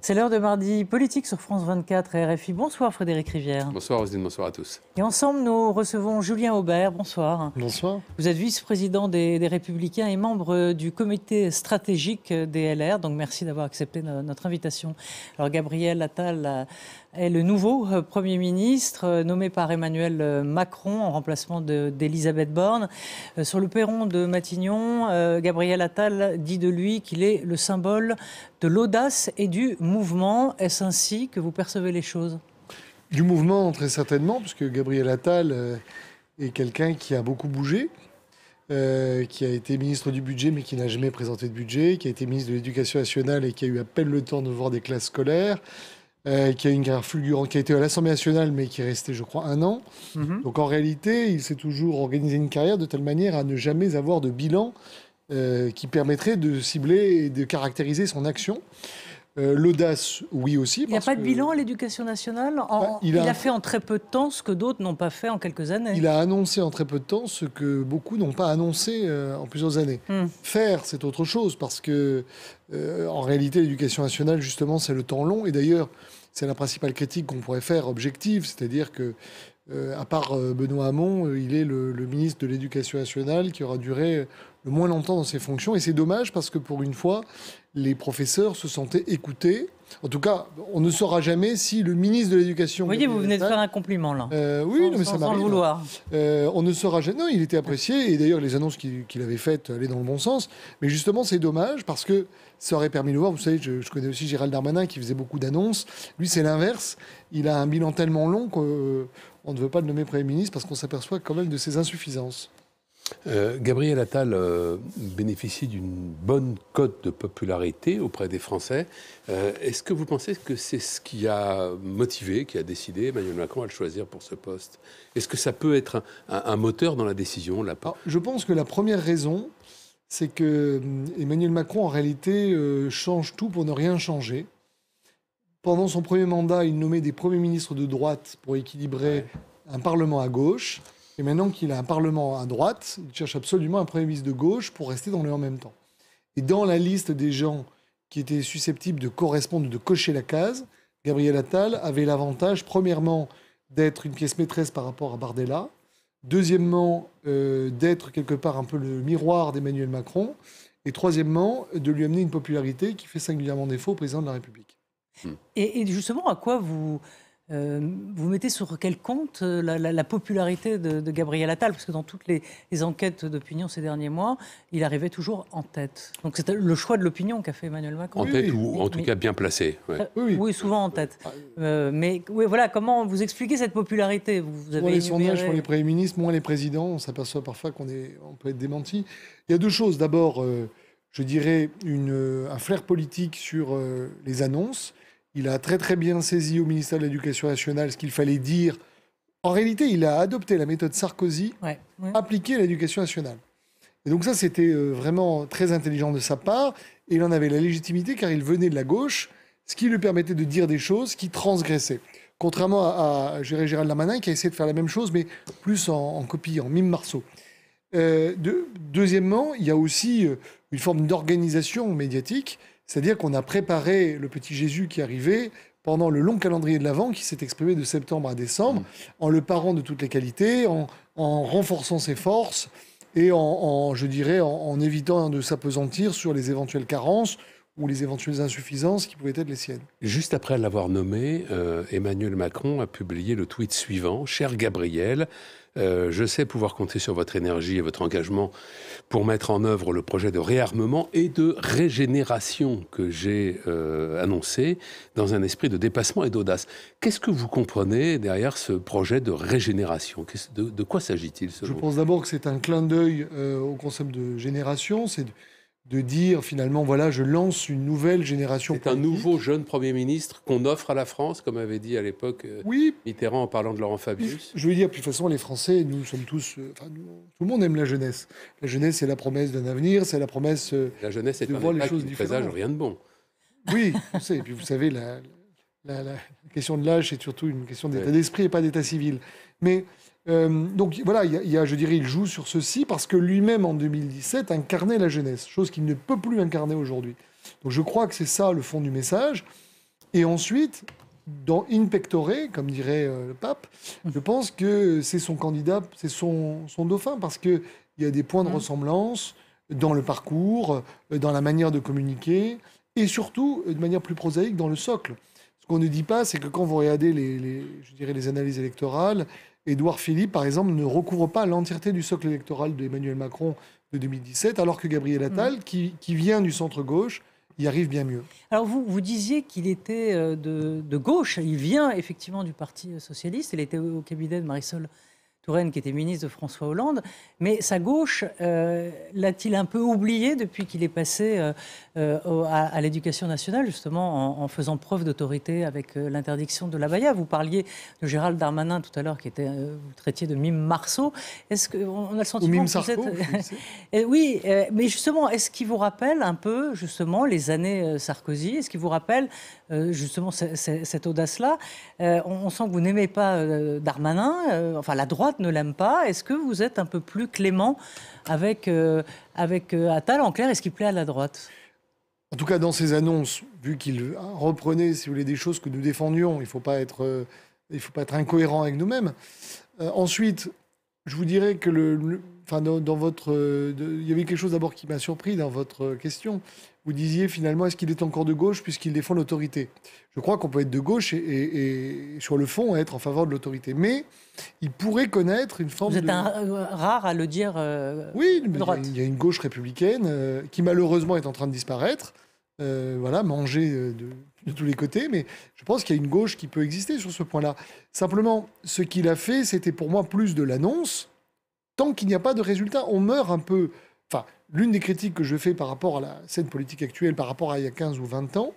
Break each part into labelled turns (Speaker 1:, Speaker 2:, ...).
Speaker 1: C'est l'heure de mardi politique sur France 24 et RFI. Bonsoir Frédéric Rivière.
Speaker 2: Bonsoir Rosine, bonsoir à
Speaker 1: tous. Et ensemble, nous recevons Julien Aubert. Bonsoir. Bonsoir. Vous êtes vice-président des, des, Républicains et membre du comité stratégique des LR. Donc merci d'avoir accepté notre invitation. Alors Gabriel Attal est le nouveau euh, Premier ministre euh, nommé par Emmanuel euh, Macron en remplacement d'Elisabeth Borne. Sur le perron de Matignon, Gabriel Attal dit de lui qu'il est le symbole de l'audace et du mouvement, est-ce ainsi que vous percevez les choses Du mouvement, très certainement,
Speaker 3: puisque Gabriel Attal euh, est quelqu'un qui a beaucoup bougé, euh, qui a été ministre du budget mais qui n'a jamais présenté de budget, qui a été ministre de l'Éducation nationale et qui a eu à peine le temps de voir des classes scolaires, euh, qui a une carrière fulgurante, qui a été à l'Assemblée nationale mais qui est resté, je crois, un an. Mhm. Donc en réalité, il s'est toujours organisé une carrière de telle manière à ne jamais avoir de bilan qui permettrait de cibler et de caractériser son action. Euh,
Speaker 1: l'audace, oui aussi. il n'y a pas de bilan à l'éducation nationale bah, il, a, fait
Speaker 3: en très peu de temps ce que
Speaker 1: d'autres n'ont pas fait en quelques années. Il
Speaker 3: a annoncé en très peu de temps ce que beaucoup n'ont pas annoncé euh, en plusieurs années. Hmm. Faire, c'est autre chose, parce que euh, en réalité, l'éducation nationale, justement, c'est le temps long. Et d'ailleurs, c'est la principale critique qu'on pourrait faire objective, c'est-à-dire que à part Benoît Hamon, il est le ministre de l'Éducation nationale qui aura duré le moins longtemps dans ses fonctions. Et c'est dommage parce que pour une fois, les professeurs se sentaient écoutés. En tout cas, on ne saura jamais si le ministre de l'Éducation. Vous voyez, vous venez
Speaker 1: de faire un compliment là.
Speaker 3: Euh, oui, mais ça sans vouloir. Euh, on ne saura jamais. Non, il était apprécié et d'ailleurs les annonces qu'il avait faites allaient dans le bon sens. Mais justement, c'est dommage parce que ça aurait permis de voir. Vous savez, je, je connais aussi Gérald Darmanin qui faisait beaucoup d'annonces. Lui, c'est l'inverse. Il a un bilan tellement long qu'on euh, ne veut pas le nommer Premier ministre parce qu'on s'aperçoit quand même de ses insuffisances.
Speaker 2: Euh, Gabriel Attal euh, bénéficie d'une bonne cote de popularité auprès des Français. Euh, est-ce que vous pensez que c'est ce qui a motivé, qui a décidé Emmanuel Macron à le choisir pour ce poste Est-ce que ça peut être un, moteur dans la décision là part
Speaker 3: Je pense que la première raison, c'est que hum, Emmanuel Macron, en réalité, change tout pour ne rien changer. Pendant son premier mandat, il nommait des premiers ministres de droite pour équilibrer un parlement à gauche. Et maintenant qu'il a un Parlement à droite, il cherche absolument un Premier ministre de gauche pour rester dans le en même temps. Et dans la liste des gens qui étaient susceptibles de correspondre, de cocher la case, Gabriel Attal avait l'avantage, premièrement, d'être une pièce maîtresse par rapport à Bardella, deuxièmement, euh, d'être quelque part un peu le miroir d'Emmanuel Macron, et troisièmement, de lui amener une popularité qui fait singulièrement défaut au président de la
Speaker 1: République. Et, et justement, à quoi vous, euh, vous mettez sur quel compte euh, la, popularité de, Gabriel Attal Parce que dans toutes les, enquêtes d'opinion ces derniers mois, il arrivait toujours en tête. Donc c'était le choix de l'opinion qu'a fait Emmanuel Macron. En tête ou en tout cas
Speaker 2: bien placé. Euh,
Speaker 1: oui, souvent en tête. Ah, mais voilà, comment vous expliquez cette popularité vous, avez Pour les sondages, pour les
Speaker 3: premiers ministres, moins les présidents, on s'aperçoit parfois qu'on peut être démenti. Il y a deux choses. D'abord, je dirais un flair politique sur les annonces. Il a très très bien saisi au ministère de l'Éducation nationale ce qu'il fallait dire. En réalité, il a adopté la méthode Sarkozy appliquée à l'éducation nationale. Et donc ça, c'était euh, vraiment très intelligent de sa part. Et il en avait la légitimité car il venait de la gauche, ce qui lui permettait de dire des choses qui transgressaient. Contrairement à, à Gérald Lamanin qui a essayé de faire la même chose, mais plus en, copie, en mime Marceau. Euh, deuxièmement, il y a aussi euh, une forme d'organisation médiatique c'est-à-dire qu'on a préparé le petit Jésus qui arrivait pendant le long calendrier de l'Avent qui s'est exprimé de septembre à décembre, mm. en le parant de toutes les qualités, en, renforçant ses forces et en, je dirais, en évitant de s'apesantir sur les éventuelles carences ou les éventuelles insuffisances qui pouvaient être les siennes.
Speaker 2: Juste après l'avoir nommé, euh, Emmanuel Macron a publié le tweet suivant Cher Gabriel, euh, je sais pouvoir compter sur votre énergie et votre engagement pour mettre en œuvre le projet de réarmement et de régénération que j'ai euh, annoncé dans un esprit de dépassement et d'audace. Qu'est-ce que vous comprenez derrière ce projet de régénération de, quoi s'agit-il Je pense
Speaker 3: d'abord que c'est un clin d'œil au concept de génération. C'est de dire finalement, voilà, je lance une nouvelle génération.
Speaker 2: C'est un nouveau jeune Premier ministre qu'on offre à la France, comme avait dit à l'époque euh, oui. Mitterrand en parlant de Laurent Fabius.
Speaker 3: Je veux dire, de toute façon, les Français, nous sommes tous. Euh, tout le monde aime la jeunesse. La jeunesse, c'est la promesse
Speaker 2: d'un avenir, c'est
Speaker 3: la promesse. Euh,
Speaker 2: la jeunesse c'est de un voir les choses rien de bon.
Speaker 3: Oui, vous savez, puis vous savez, la, question de l'âge, c'est surtout une question d'état d'esprit et pas d'état civil. Mais euh, donc voilà, il je dirais, il joue sur ceci parce que lui-même en 2017 incarnait la jeunesse, chose qu'il ne peut plus incarner aujourd'hui. Donc je crois que c'est ça le fond du message. Et ensuite, dans in pectoré, comme dirait euh, le pape, mmh. je pense que c'est son candidat, c'est son, dauphin parce que il y a des points de mmh. ressemblance dans le parcours, euh, dans la manière de communiquer et surtout, de manière plus prosaïque, dans le socle. Ce qu'on ne dit pas, c'est que quand vous regardez les je dirais, les analyses électorales, Édouard Philippe, par exemple, ne recouvre pas l'entièreté du socle électoral d'Emmanuel Macron de 2017,
Speaker 1: alors que Gabriel Attal, mm. qui, vient du centre-gauche, y arrive bien mieux. Alors vous, vous disiez qu'il était euh, de, de, gauche, il vient effectivement du Parti socialiste, il était au cabinet de Marisol qui était ministre de François Hollande. Mais sa gauche euh, l'a-t-il un peu oublié depuis qu'il est passé euh, euh, à, l'éducation nationale, justement, en, faisant preuve d'autorité avec l'interdiction de la Baïa Vous parliez de Gérald Darmanin tout à l'heure, qui était, vous traitiez de mime Marceau. Est-ce on a le sentiment mime vous êtes... Oui, mais justement, est-ce qu'il vous rappelle un peu, justement, les années Sarkozy Est-ce qu'il vous rappelle, justement, cette audace-là on, sent que vous n'aimez pas Darmanin, enfin la droite ne l'aime pas. Est-ce que vous êtes un peu plus clément avec, euh, avec euh, Attal En clair, est-ce qu'il plaît à la droite
Speaker 3: En tout cas, dans ses annonces, vu qu'il reprenait, si vous voulez, des choses que nous défendions, il ne faut, pas être, euh, il faut pas être incohérent avec nous-mêmes. ensuite, je vous dirais que le, enfin dans, votre, euh, il y avait quelque chose d'abord qui m'a surpris dans votre euh, question. Vous disiez finalement, est-ce qu'il est encore de gauche puisqu'il défend l'autorité Je crois qu'on peut être de gauche et, sur le fond être en faveur de l'autorité, mais il pourrait connaître une forme. Vous êtes de... un,
Speaker 1: euh, rare à le dire. oui, il y, a une gauche
Speaker 3: républicaine qui malheureusement est en train de disparaître. voilà, manger de de tous les côtés, mais je pense qu'il y a une gauche qui peut exister sur ce point-là. Simplement, ce qu'il a fait, c'était pour moi plus de l'annonce. Tant qu'il n'y a pas de résultat, on meurt un peu. Enfin, l'une des critiques que je fais par rapport à la scène politique actuelle, par rapport à il y a 15 ou 20 ans,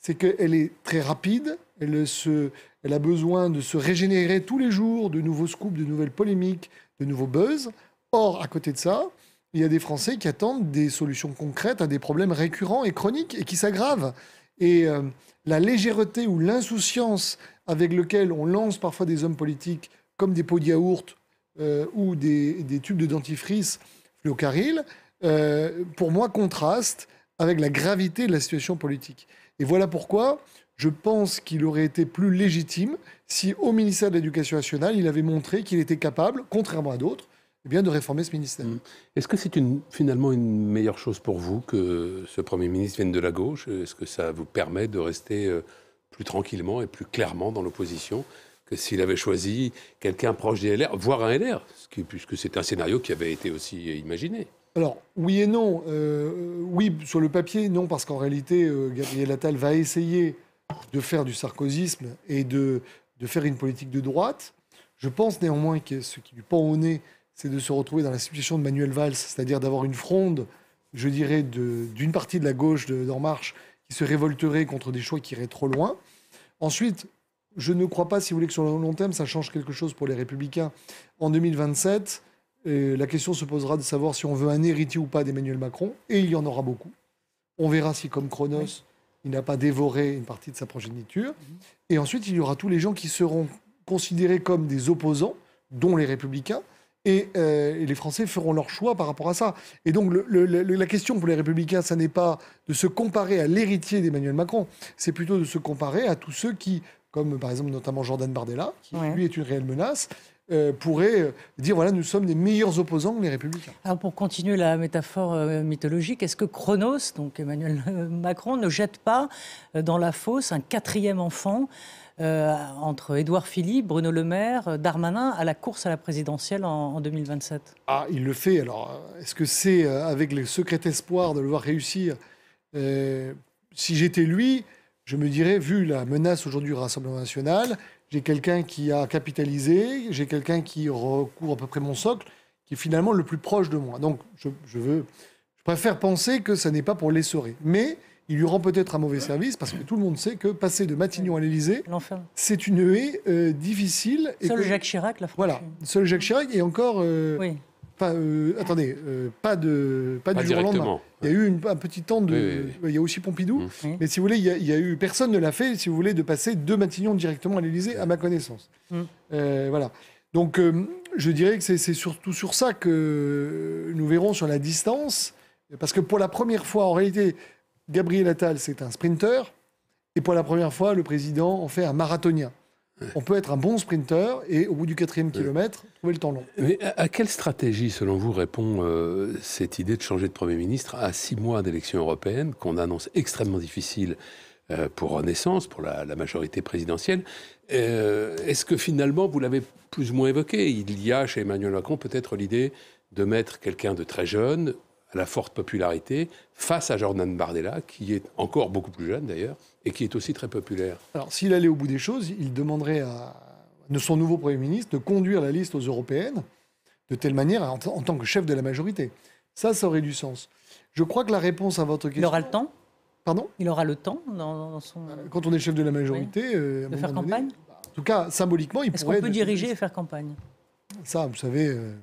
Speaker 3: c'est qu'elle est très rapide, elle, se, elle a besoin de se régénérer tous les jours, de nouveaux scoops, de nouvelles polémiques, de nouveaux buzz. Or, à côté de ça, il y a des Français qui attendent des solutions concrètes à des problèmes récurrents et chroniques et qui s'aggravent. Et euh, la légèreté ou l'insouciance avec lequel on lance parfois des hommes politiques comme des pots de yaourt euh, ou des, tubes de dentifrice fluocaril, euh, pour moi, contraste avec la gravité de la situation politique. Et voilà pourquoi je pense qu'il aurait été plus légitime si, au ministère de l'Éducation nationale, il avait montré qu'il était capable, contrairement à d'autres, eh bien, de réformer ce ministère. Mm.
Speaker 2: Est-ce que c'est une, finalement une meilleure chose pour vous que ce Premier ministre vienne de la gauche Est-ce que ça vous permet de rester euh, plus tranquillement et plus clairement dans l'opposition que s'il avait choisi quelqu'un proche des LR, voire un LR, puisque c'est un scénario qui avait été aussi imaginé
Speaker 3: alors, oui et non. Euh, euh, oui, sur le papier, non, parce qu'en réalité, Gabriel Attal va essayer de faire du sarcosisme et de, de faire une politique de droite. Je pense néanmoins que ce qui lui pend au nez, c'est de se retrouver dans la situation de Manuel Valls, c'est-à-dire d'avoir une fronde, je dirais, d'une partie de la gauche d'En Marche qui se révolterait contre des choix qui iraient trop loin. Ensuite, je ne crois pas, si vous voulez, que sur le long terme, ça change quelque chose pour les Républicains. En 2027, euh, la question se posera de savoir si on veut un héritier ou pas d'Emmanuel Macron, et il y en aura beaucoup. On verra si, comme Chronos, il n'a pas dévoré une partie de sa progéniture. Mm-hmm. Et ensuite, il y aura tous les gens qui seront considérés comme des opposants, dont les Républicains, euh, et, les Français feront leur choix par rapport à ça. Et donc la question pour les Républicains, ce n'est pas de se comparer à l'héritier d'Emmanuel Macron, c'est plutôt de se comparer à tous ceux qui, comme par exemple notamment Jordan Bardella, qui lui est une réelle menace, pourraient euh, pourrait euh, dire voilà, nous sommes les meilleurs opposants que les Républicains.
Speaker 1: Alors pour continuer la métaphore mythologique, est-ce que Chronos, donc Emmanuel Macron, ne jette pas dans la fosse un quatrième enfant euh, entre Édouard Philippe, Bruno Le Maire, Darmanin à la course à la présidentielle en, 2027 Ah, il le fait. Alors, est-ce que c'est euh,
Speaker 3: avec le secret espoir de le voir réussir euh, Si j'étais lui, je me dirais, vu la menace aujourd'hui du Rassemblement national, j'ai quelqu'un qui a capitalisé, j'ai quelqu'un qui recourt à peu près mon socle, qui est finalement le plus proche de moi. Donc, je, veux, je préfère penser que ça n'est pas pour l'essorer. Mais il lui rend peut-être un mauvais service parce que tout le monde sait que passer de Matignon à l'Elysée, c'est une haie euh, difficile. Et seul Jacques
Speaker 1: Chirac, la fois Voilà,
Speaker 3: seul Jacques Chirac et encore. Euh, oui. Euh, attendez, pas de pas, du Il y a eu un petit temps de. il y a aussi Pompidou, mmh. mais si vous voulez, il y a, eu personne ne l'a fait. Si vous voulez, de passer de Matignon directement à l'Elysée, à ma connaissance. Mmh. voilà. Donc, je dirais que c'est surtout sur ça que nous verrons sur la distance, parce que pour la première fois, en réalité, Gabriel Attal, c'est un sprinteur, Et pour la première fois, le président en fait un marathonien. On peut être un bon sprinteur et au bout du quatrième kilomètre, trouver le temps long.
Speaker 2: Mais à, quelle stratégie, selon vous, répond euh, cette idée de changer de Premier ministre à six mois d'élection européenne, qu'on annonce extrêmement difficile euh, pour Renaissance, pour la, majorité présidentielle euh, Est-ce que finalement, vous l'avez plus ou moins évoqué, il y a chez Emmanuel Macron peut-être l'idée de mettre quelqu'un de très jeune à la forte popularité face à Jordan Bardella, qui est encore beaucoup plus jeune d'ailleurs, et qui est aussi très populaire.
Speaker 3: Alors s'il allait au bout des choses, il demanderait à son nouveau Premier ministre de conduire la liste aux européennes de telle manière en, tant que chef de la majorité. Ça, ça aurait du sens. Je crois que la réponse à votre question... Il aura le temps Pardon Il aura le temps dans, son... Quand on est chef de la majorité... Euh, de faire campagne En tout cas, symboliquement, il pourrait... Est-ce qu'on peut diriger et
Speaker 1: faire campagne
Speaker 3: Ça, vous savez... Euh,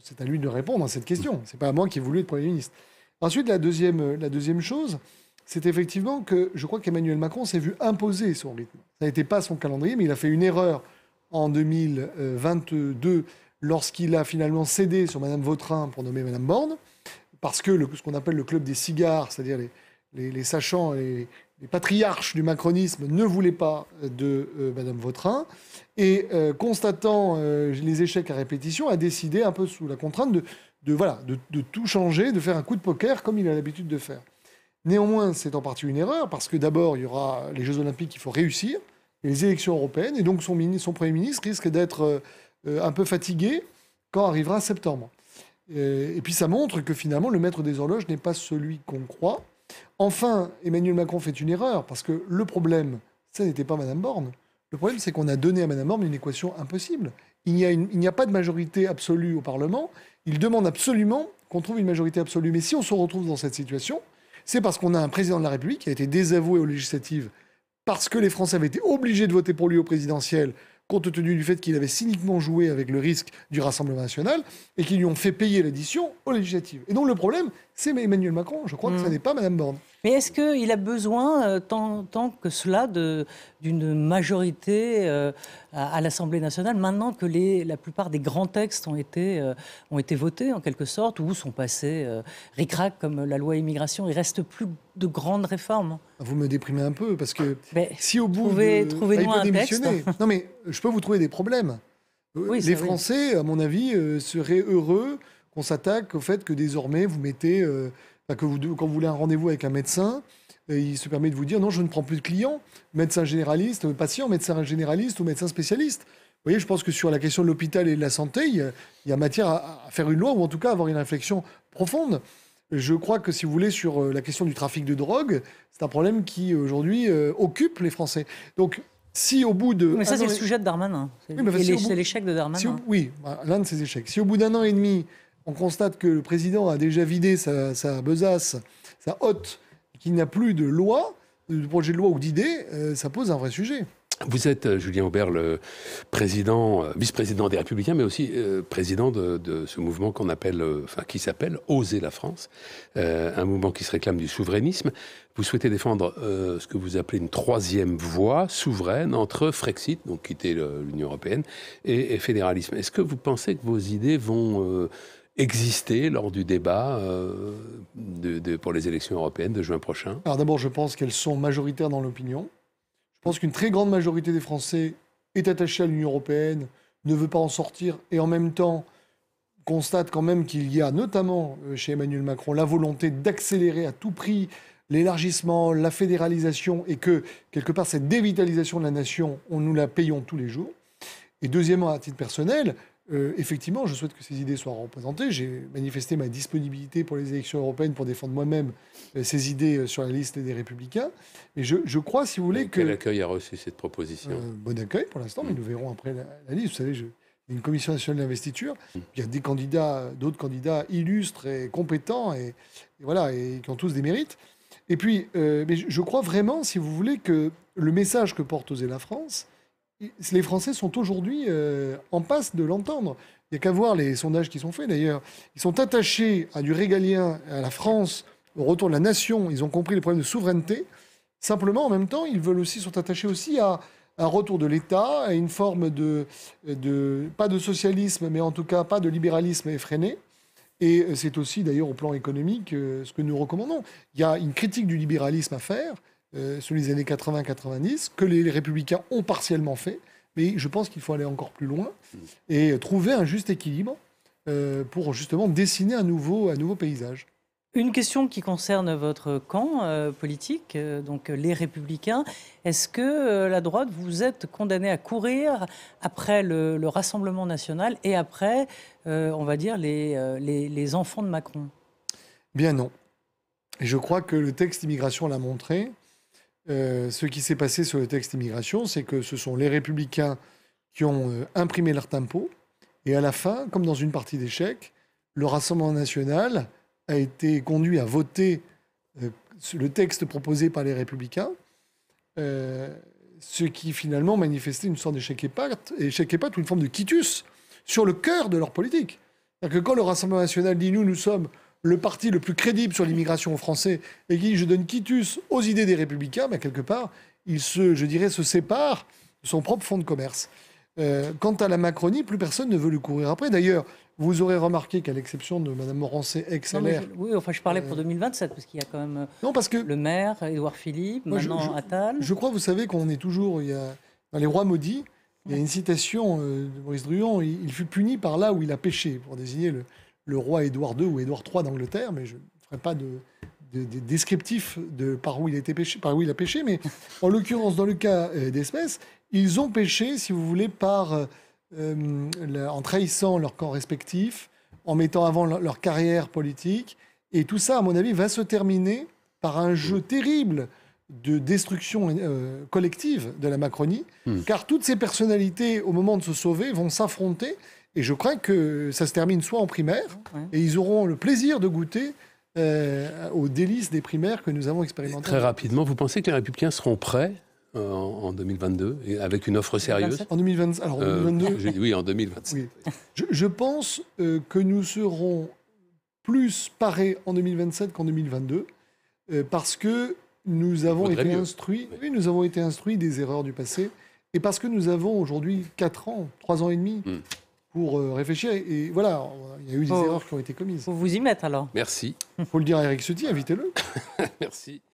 Speaker 3: c'est à lui de répondre à cette question. Ce n'est pas à moi qui ai voulu être Premier ministre. Ensuite, la deuxième, la deuxième chose, c'est effectivement que je crois qu'Emmanuel Macron s'est vu imposer son rythme. Ça n'était pas son calendrier, mais il a fait une erreur en 2022 lorsqu'il a finalement cédé sur Madame Vautrin pour nommer Madame Borne, parce que ce qu'on appelle le club des cigares, c'est-à-dire les, les, sachants et les patriarches du macronisme ne voulaient pas euh, de Mme euh, Madame Vautrin et euh, constatant les échecs à répétition a décidé un peu sous la contrainte de, de voilà de, tout changer, de faire un coup de poker comme il a l'habitude de faire. Néanmoins, c'est en partie une erreur parce que d'abord il y aura les Jeux Olympiques qu'il faut réussir, et les élections européennes et donc son, son premier ministre risque d'être un peu fatigué quand arrivera septembre. Et puis ça montre que finalement le maître des horloges n'est pas celui qu'on croit Enfin, Emmanuel Macron fait une erreur, parce que le problème, ça n'était pas Mme Borne. Le problème, c'est qu'on a donné à Mme Borne une équation impossible. Il n'y, a, a pas de majorité absolue au Parlement. Il demande absolument qu'on trouve une majorité absolue. Mais si on se retrouve dans cette situation, c'est parce qu'on a un président de la République qui a été désavoué aux législatives parce que les Français avaient été obligés de voter pour lui au présidentiel compte tenu du fait qu'il avait cyniquement joué avec le risque du Rassemblement national et qu'ils lui ont fait payer l'addition aux législatives. Et donc le problème,
Speaker 1: c'est Emmanuel Macron. Je crois que ce mm. n'est pas Mme Borne. Mais est-ce qu'il a besoin, euh, tant, que cela, d'une majorité euh, à, l'Assemblée nationale, maintenant que les, la plupart des grands textes ont été, euh, ont été votés, en quelque sorte, ou sont passés ricrac comme la loi immigration Il reste plus de grandes réformes. Vous me déprimez un peu, parce que ah, si au bout. vous de... trouvez nous ah, un texte. non, mais je peux vous trouver des problèmes. les Français,
Speaker 3: à mon avis, seraient heureux s'attaque au fait que désormais, vous mettez, euh, que quand vous voulez un rendez-vous avec un médecin, euh, il se permet de vous dire non, je ne prends plus de clients, médecin généraliste, euh, patient, médecin généraliste ou médecin spécialiste. Vous voyez, je pense que sur la question de l'hôpital et de la santé, il y, a, matière à, faire une loi ou en tout cas avoir une réflexion profonde. Je crois que si vous voulez, sur la question du trafic de drogue, c'est un problème qui aujourd'hui occupe les Français. Donc, si au bout de. Mais ça, c'est le sujet
Speaker 1: de Darmanin. c'est l'échec de Darmanin.
Speaker 3: oui, l'un de ses échecs. Si au bout d'un an et demi, on constate que le président a déjà vidé sa, besace, sa hotte, qu'il n'a plus de loi, de projet de loi ou d'idée,
Speaker 2: euh, ça pose un vrai sujet. Vous êtes, euh, Julien Aubert, le président, euh, vice-président des Républicains, mais aussi président de, ce mouvement qu'on appelle, enfin, qui s'appelle Oser la France, un mouvement qui se réclame du souverainisme. Vous souhaitez défendre ce que vous appelez une troisième voie souveraine entre Frexit, donc quitter l'Union européenne, et fédéralisme. Est-ce que vous pensez que vos idées vont exister lors du débat euh, de, pour les élections européennes de juin prochain
Speaker 3: Alors d'abord, je pense qu'elles sont majoritaires dans l'opinion. Je pense qu'une très grande majorité des Français est attachée à l'Union européenne, ne veut pas en sortir et en même temps constate quand même qu'il y a notamment euh, chez Emmanuel Macron la volonté d'accélérer à tout prix l'élargissement, la fédéralisation et que quelque part cette dévitalisation de la nation, on nous la payons tous les jours. Et deuxièmement, à titre personnel, euh, effectivement, je souhaite que ces idées soient représentées. J'ai manifesté ma disponibilité pour les élections européennes pour défendre moi-même euh, ces idées euh, sur la liste des Républicains.
Speaker 2: Et je, crois, si vous voulez, que. Quel accueil a reçu cette proposition
Speaker 3: Bon accueil pour l'instant, mais mm. nous verrons après la, liste. Vous savez, une commission nationale d'investiture. Mm. Il y a des candidats, d'autres candidats illustres et compétents et, voilà, et qui ont tous des mérites. Et puis, mais je, crois vraiment, si vous voulez, que le message que porte oser la France, les Français sont aujourd'hui euh, en passe de l'entendre. Il n'y a qu'à voir les sondages qui sont faits d'ailleurs. Ils sont attachés à du régalien, à la France, au retour de la nation. Ils ont compris les problèmes de souveraineté. Simplement, en même temps, ils veulent aussi, sont attachés aussi à un retour de l'État, à une forme de, pas de socialisme, mais en tout cas pas de libéralisme effréné. Et euh, c'est aussi d'ailleurs au plan économique euh, ce que nous recommandons. Il y a une critique du libéralisme à faire euh, sous les années 80-90, que les, républicains ont partiellement fait. Mais je pense qu'il faut aller encore plus loin et trouver un juste équilibre euh, pour justement dessiner un nouveau, un nouveau paysage.
Speaker 1: Une question qui concerne votre camp euh, politique, donc les Républicains. Est-ce que la droite, vous êtes condamné à courir après le, Rassemblement national et après, on va dire, les, les, les enfants de Macron
Speaker 3: Bien non. Je crois que le texte immigration l'a montré. Euh, ce qui s'est passé sur le texte immigration, c'est que ce sont les républicains qui ont euh, imprimé leur tempo. Et à la fin, comme dans une partie d'échecs, le Rassemblement national a été conduit à voter euh, le texte proposé par les républicains, ce qui finalement manifestait une sorte d'échec et échec ou une forme de quitus sur le cœur de leur politique. C'est-à-dire que quand le Rassemblement national dit nous, nous sommes le parti le plus crédible sur l'immigration aux Français et qui je donne quitus aux idées des Républicains, quelque part, il se, je dirais, se sépare de son propre fonds de commerce. Euh, quant à la Macronie, plus personne ne veut lui courir après. D'ailleurs, vous aurez remarqué qu'à l'exception de Mme Morancé, ex maire
Speaker 1: Oui, enfin, je parlais pour 2027, euh, parce qu'il y a quand même euh, le maire, Édouard Philippe, maintenant je, Attal. Je crois, vous
Speaker 3: savez, qu'on est toujours... Il y a, dans Les Rois maudits, il y a une citation de Maurice Druon, il, il, fut puni par là où il a péché, pour désigner le, le roi Édouard II ou Édouard III d'Angleterre, mais je ne ferai pas de, descriptif de par où il a été pêché, par où il a pêché, mais en l'occurrence, dans le cas euh, d'espèce, ils ont pêché, si vous voulez, par euh, en trahissant leurs camps respectifs, en mettant avant leur, carrière politique, et tout ça, à mon avis, va se terminer par un jeu terrible de destruction euh, collective de la Macronie, hmm. car toutes ces personnalités, au moment de se sauver, vont s'affronter et je crois que ça se termine soit en primaire, et ils auront le plaisir de goûter euh, aux délices des primaires que nous avons expérimentées. Très
Speaker 2: rapidement, vous pensez que les républicains seront prêts euh, en 2022, avec une offre sérieuse En
Speaker 3: alors, 2022 euh,
Speaker 2: Oui, en 2027.
Speaker 3: Je, pense que nous serons plus parés en 2027 qu'en 2022, parce que nous avons, été instruits, nous avons été instruits des erreurs du passé, et parce que nous avons aujourd'hui 4 ans, 3 ans et demi, hmm pour euh, réfléchir. Et, voilà, il y a eu des oh. erreurs qui ont été commises. Faut vous y mettre alors.
Speaker 2: Merci. Il faut le
Speaker 3: dire à Eric Ciotti, invitez-le.
Speaker 2: Merci.